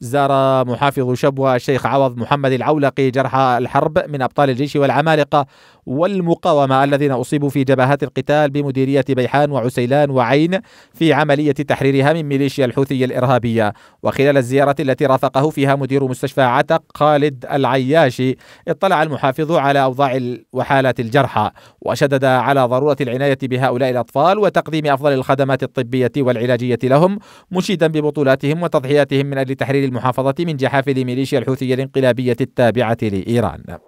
زار محافظ شبوة الشيخ عوض محمد العولقي جرحى الحرب من أبطال الجيش والعمالقة والمقاومة الذين أصيبوا في جبهات القتال بمديرية بيحان وعسيلان وعين في عملية تحريرها من ميليشيا الحوثي الإرهابية وخلال الزيارة التي رافقه فيها مدير مستشفى عتق خالد العياشي اطلع المحافظ على أوضاع وحالات الجرحى وشدد على ضرورة العناية بهؤلاء الأطفال وتقديم أفضل الخدمات الطبية والعلاجية لهم مشيدا ببطولاتهم وتضحياتهم من أجل تحرير للمحافظة من جحافل ميليشيا الحوثية الانقلابية التابعة لإيران